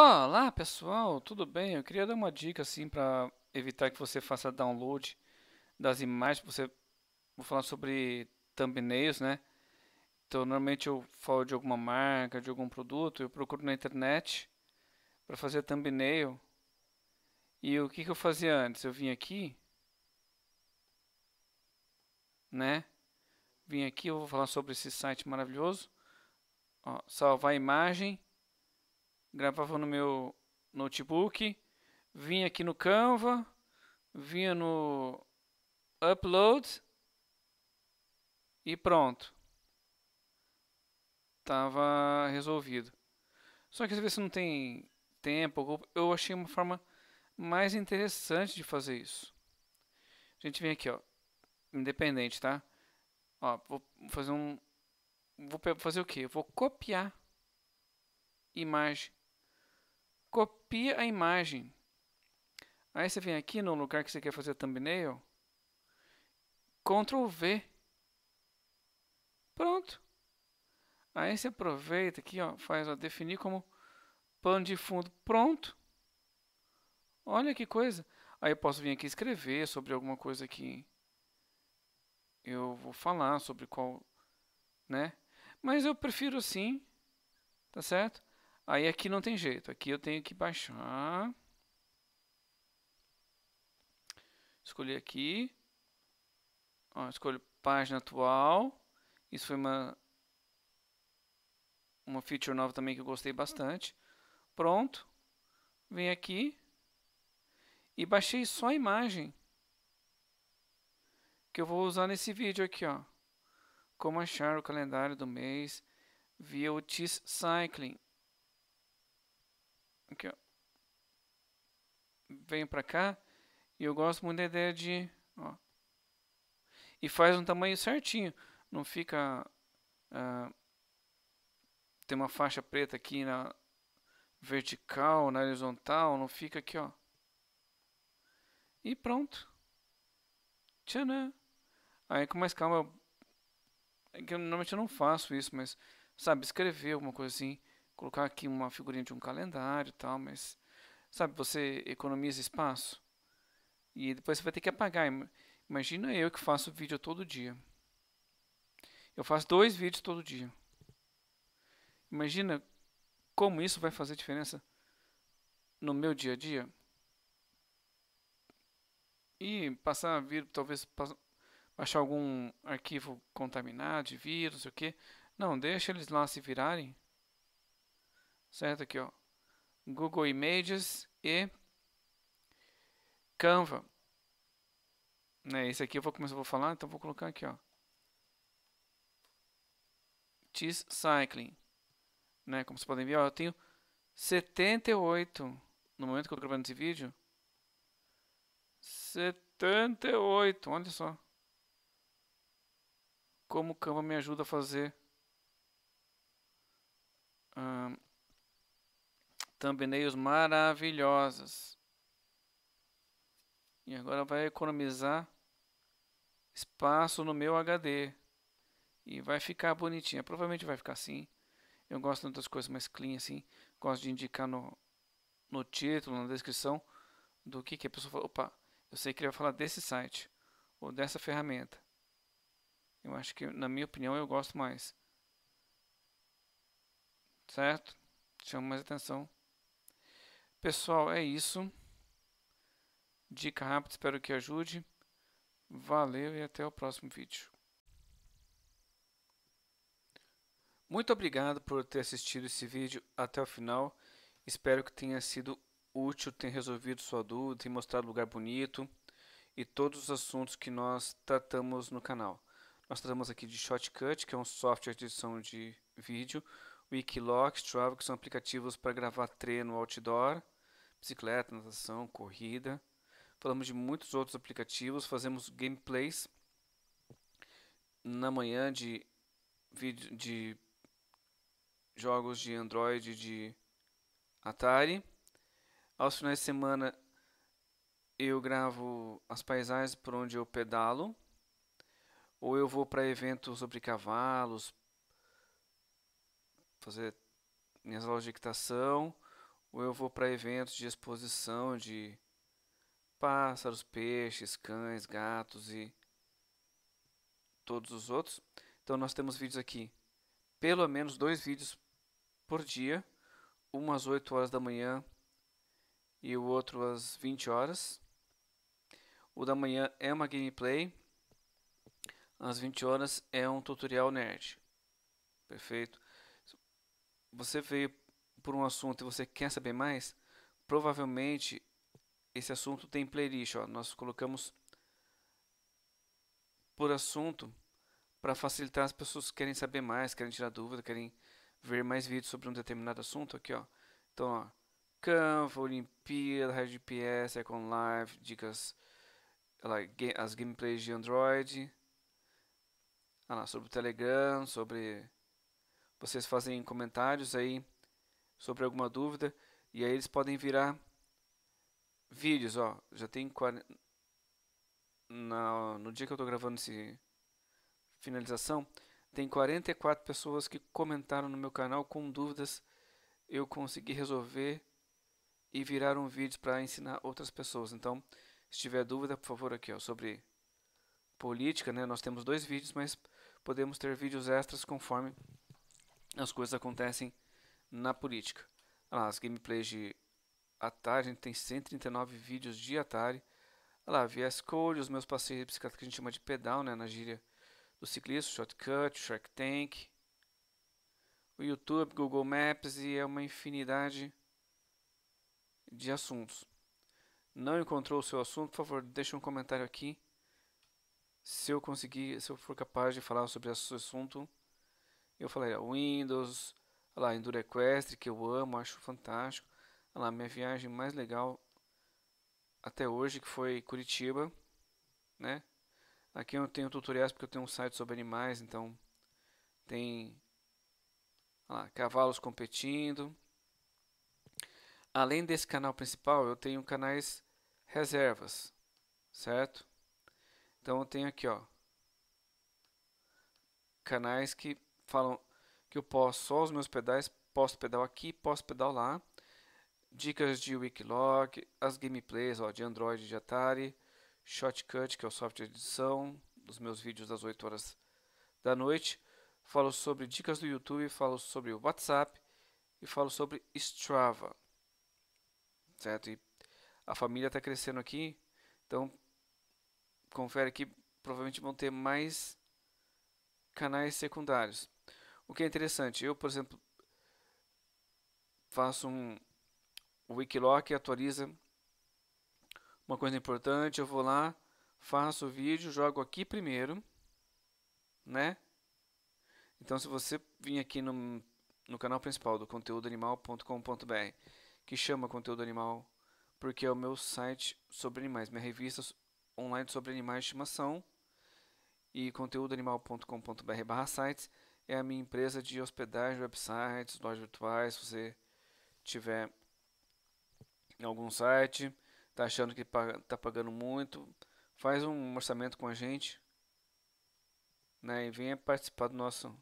Olá, pessoal, tudo bem? Eu queria dar uma dica assim para evitar que você faça download das imagens. Você vou falar sobre thumbnails, né? Então, normalmente eu falo de alguma marca, de algum produto, eu procuro na internet para fazer thumbnail. E o que, que eu fazia antes? Eu vim aqui, né? Vim aqui, eu vou falar sobre esse site maravilhoso. Ó, salvar a imagem gravava no meu notebook, vinha aqui no Canva, vinha no Upload e pronto. Tava resolvido. Só que às vezes não tem tempo, eu achei uma forma mais interessante de fazer isso. A gente vem aqui, ó, independente, tá? Ó, vou fazer um vou fazer o quê? Vou copiar imagem copia a imagem. Aí você vem aqui no lugar que você quer fazer thumbnail, Ctrl V. Pronto. Aí você aproveita aqui, ó, faz ó, definir como pano de fundo. Pronto. Olha que coisa. Aí eu posso vir aqui escrever sobre alguma coisa que eu vou falar sobre qual, né? Mas eu prefiro assim, tá certo? Aí aqui não tem jeito. Aqui eu tenho que baixar. Escolhi aqui. Ó, escolho página atual. Isso foi uma, uma feature nova também que eu gostei bastante. Pronto. Vem aqui. E baixei só a imagem. Que eu vou usar nesse vídeo aqui, ó. Como achar o calendário do mês via Otis Cycling. Aqui, ó. Venho pra cá. E eu gosto muito da ideia de... Ó. E faz um tamanho certinho. Não fica... Uh, tem uma faixa preta aqui na vertical, na horizontal. Não fica aqui, ó. E pronto. Tchanã. Aí com mais calma... Eu, é que normalmente eu não faço isso, mas... Sabe, escrever alguma coisa assim colocar aqui uma figurinha de um calendário e tal, mas sabe, você economiza espaço e depois você vai ter que apagar. Imagina eu que faço vídeo todo dia. Eu faço dois vídeos todo dia. Imagina como isso vai fazer diferença no meu dia a dia. E passar a vir, talvez baixar algum arquivo contaminado de vírus, o que. Não, deixa eles lá se virarem certo? Aqui, ó, Google Images e Canva. Né, esse aqui eu vou começar a falar, então vou colocar aqui, ó. Tis Cycling. Né, como vocês podem ver, ó, eu tenho 78 no momento que eu estou gravando esse vídeo. 78, olha só. Como o Canva me ajuda a fazer thumbnails maravilhosas. E agora vai economizar espaço no meu HD. E vai ficar bonitinha. Provavelmente vai ficar assim. Eu gosto de outras coisas mais clean assim. Gosto de indicar no, no título, na descrição do que, que a pessoa fala. Opa, eu sei que ele vai falar desse site ou dessa ferramenta. Eu acho que, na minha opinião, eu gosto mais. Certo? Chama mais atenção. Pessoal, é isso. Dica rápida, espero que ajude. Valeu e até o próximo vídeo. Muito obrigado por ter assistido esse vídeo até o final. Espero que tenha sido útil, tenha resolvido sua dúvida, tenha mostrado lugar bonito e todos os assuntos que nós tratamos no canal. Nós tratamos aqui de Shotcut, que é um software de edição de vídeo, Wikiloc, Strava, que são aplicativos para gravar treino outdoor, bicicleta, natação, corrida. Falamos de muitos outros aplicativos, fazemos gameplays na manhã de vídeo de jogos de Android de Atari. Aos finais de semana eu gravo as paisagens por onde eu pedalo, ou eu vou para eventos sobre cavalos, fazer minhas aulas de equitação, ou eu vou para eventos de exposição de pássaros, peixes, cães, gatos e todos os outros. Então nós temos vídeos aqui, pelo menos dois vídeos por dia, um às 8 horas da manhã e o outro às 20 horas. O da manhã é uma gameplay, às 20 horas é um tutorial nerd. Perfeito você veio por um assunto e você quer saber mais, provavelmente esse assunto tem playlist. Ó. Nós colocamos por assunto para facilitar as pessoas que querem saber mais, querem tirar dúvida, querem ver mais vídeos sobre um determinado assunto aqui, ó. Então, ó, Canva, Olimpíada, Rádio GPS, Icon Live, dicas, lá, as gameplays de Android, lá, sobre o Telegram, sobre vocês fazem comentários aí sobre alguma dúvida e aí eles podem virar vídeos, ó, já tem 40 na, no dia que eu estou gravando esse finalização, tem 44 pessoas que comentaram no meu canal com dúvidas. Eu consegui resolver e virar um vídeo para ensinar outras pessoas. Então, se tiver dúvida, por favor, aqui ó, sobre política, né? Nós temos dois vídeos, mas podemos ter vídeos extras conforme as coisas acontecem na política. Olha lá, as gameplays de Atari, a gente tem 139 vídeos de Atari. Olha lá, VS Code, os meus passeios de bicicleta que a gente chama de pedal, né, na gíria do ciclista, Shortcut, Shark Tank, o YouTube, Google Maps e é uma infinidade de assuntos. Não encontrou o seu assunto? Por favor, deixe um comentário aqui. Se eu conseguir, se eu for capaz de falar sobre esse assunto, eu falei, ó, Windows, ó lá, Enduro Equestre, que eu amo, acho fantástico. Ó lá, minha viagem mais legal até hoje, que foi Curitiba, né? Aqui eu tenho tutoriais porque eu tenho um site sobre animais, então tem lá, cavalos competindo. Além desse canal principal, eu tenho canais reservas, certo? Então eu tenho aqui, ó, canais que falam que eu posso só os meus pedais, posso pedal aqui, posso pedal lá. Dicas de Wikiloc, as gameplays ó, de Android de Atari, Shotcut, que é o software de edição dos meus vídeos das 8 horas da noite. Falo sobre dicas do YouTube, falo sobre o WhatsApp e falo sobre Strava. Certo? E a família está crescendo aqui, então confere aqui, provavelmente vão ter mais canais secundários. O que é interessante, eu, por exemplo, faço um wikiloc, atualiza uma coisa importante, eu vou lá, faço o vídeo, jogo aqui primeiro, né? Então, se você vir aqui no, no canal principal do conteúdoanimal.com.br, que chama Conteúdo Animal, porque é o meu site sobre animais, minha revista online sobre animais de estimação, e conteúdoanimal.com.br barra sites, é a minha empresa de hospedagem, websites, lojas virtuais. Se você tiver algum site, tá achando que tá pagando muito, faz um orçamento com a gente, né? E venha participar do nosso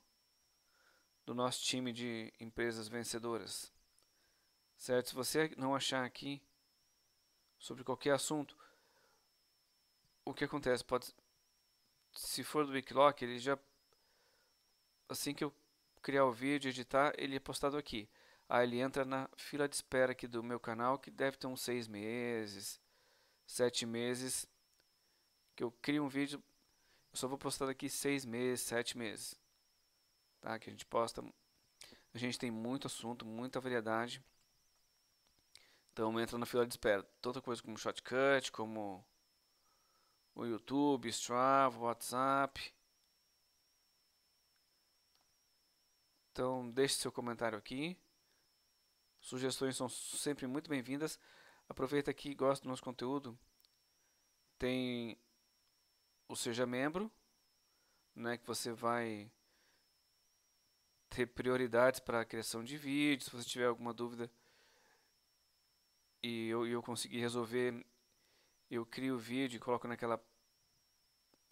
do nosso time de empresas vencedoras. Certo? Se você não achar aqui sobre qualquer assunto, o que acontece? Pode se for do Wikiloc, ele já assim que eu criar o vídeo, editar, ele é postado aqui. Aí ele entra na fila de espera aqui do meu canal, que deve ter uns 6 meses, 7 meses. Que eu crio um vídeo, eu só vou postar daqui 6 meses, 7 meses. Tá? Que a gente posta, a gente tem muito assunto, muita variedade. Então entra na fila de espera. toda coisa como shortcut, como o YouTube, Strava, WhatsApp Então, deixe seu comentário aqui. Sugestões são sempre muito bem-vindas. Aproveita que gosta do nosso conteúdo. Tem o Seja Membro, né, que você vai ter prioridades para a criação de vídeos. Se você tiver alguma dúvida e eu, eu conseguir resolver, eu crio o vídeo e coloco naquela,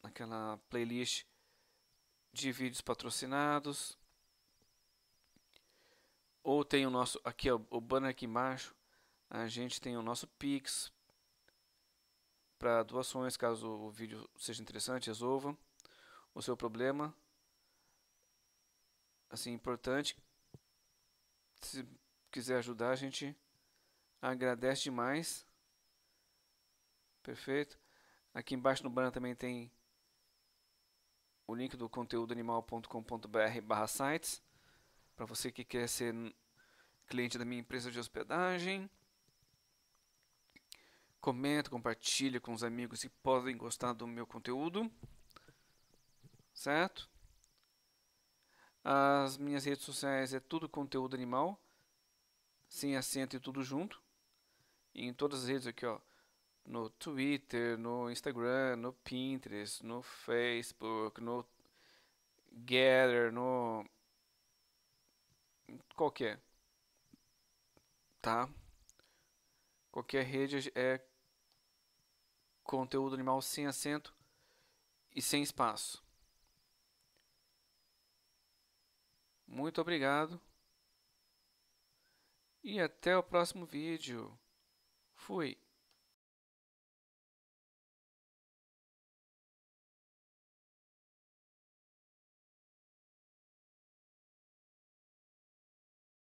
naquela playlist de vídeos patrocinados. Ou tem o nosso, aqui ó, o banner aqui embaixo, a gente tem o nosso Pix para doações, caso o vídeo seja interessante, resolva o seu problema. Assim, importante, se quiser ajudar, a gente agradece demais. Perfeito. Aqui embaixo no banner também tem o link do conteúdo animal.com.br barra sites. Para você que quer ser cliente da minha empresa de hospedagem, comenta, compartilha com os amigos que podem gostar do meu conteúdo, certo? As minhas redes sociais é tudo conteúdo animal, sem acento e tudo junto. E em todas as redes aqui, ó, no Twitter, no Instagram, no Pinterest, no Facebook, no Gather, no qualquer, é? tá? Qualquer rede é conteúdo animal sem acento e sem espaço. Muito obrigado. E até o próximo vídeo. Fui.